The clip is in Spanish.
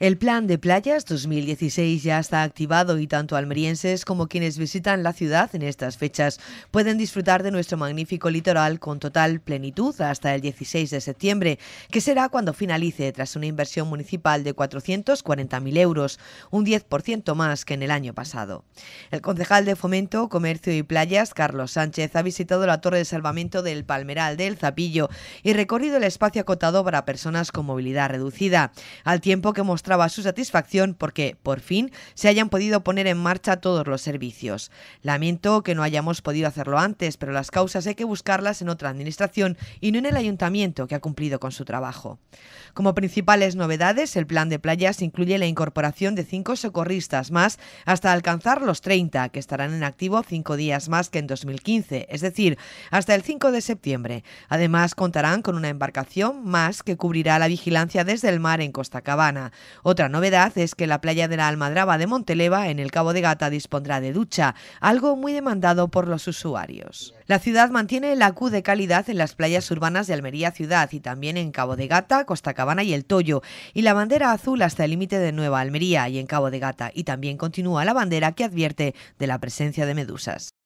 El plan de playas 2016 ya está activado y tanto almerienses como quienes visitan la ciudad en estas fechas pueden disfrutar de nuestro magnífico litoral con total plenitud hasta el 16 de septiembre, que será cuando finalice tras una inversión municipal de 440.000 euros, un 10% más que en el año pasado. El concejal de Fomento, Comercio y Playas, Carlos Sánchez, ha visitado la torre de salvamento del Palmeral del Zapillo y recorrido el espacio acotado para personas con movilidad reducida, al tiempo que mostró su satisfacción porque, por fin, se hayan podido poner en marcha todos los servicios. Lamento que no hayamos podido hacerlo antes, pero las causas hay que buscarlas en otra administración y no en el ayuntamiento que ha cumplido con su trabajo. Como principales novedades, el plan de playas incluye la incorporación de cinco socorristas más hasta alcanzar los 30, que estarán en activo cinco días más que en 2015, es decir, hasta el 5 de septiembre. Además, contarán con una embarcación más que cubrirá la vigilancia desde el mar en Costa Cabana, otra novedad es que la playa de la Almadraba de Monteleva, en el Cabo de Gata, dispondrá de ducha, algo muy demandado por los usuarios. La ciudad mantiene el ACU de calidad en las playas urbanas de Almería ciudad y también en Cabo de Gata, Costa Cabana y El Toyo, y la bandera azul hasta el límite de Nueva Almería y en Cabo de Gata, y también continúa la bandera que advierte de la presencia de medusas.